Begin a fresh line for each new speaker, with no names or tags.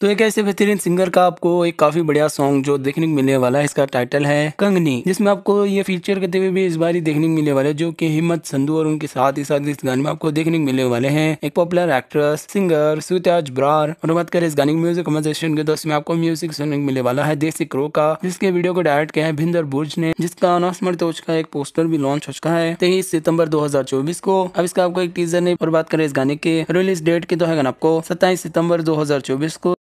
तो एक ऐसे बेहतरीन सिंगर का आपको एक काफी बढ़िया सॉन्ग जो देखने को मिलने वाला है इसका टाइटल है कंगनी जिसमें आपको ये फीचर करते हुए भी इस बार ही देखने को मिलने वाले जो कि हिम्मत संधु और उनके साथ ही साथ इस गाने में आपको देखने को मिलने वाले हैं एक पॉपुलर एक्ट्रेस सिंगर सुत्याज ब्रार और बात करें इस गाने के म्यूजिक कम्पोजिशन के तो इसमें आपको म्यूजिक सुनने को मिलने वाला है देसी क्रो का जिसके वीडियो को डायरेक्ट किया है भिंदर बुर्ज ने जिसका अनाउंसमेंट हो चुका है एक पोस्टर भी लॉन्च हो चुका है तेईस सितंबर दो को अब इसका आपको एक टीजर ने और बात करें इस गाने के रिलीज डेट के तो है आपको सत्ताईस सितंबर दो को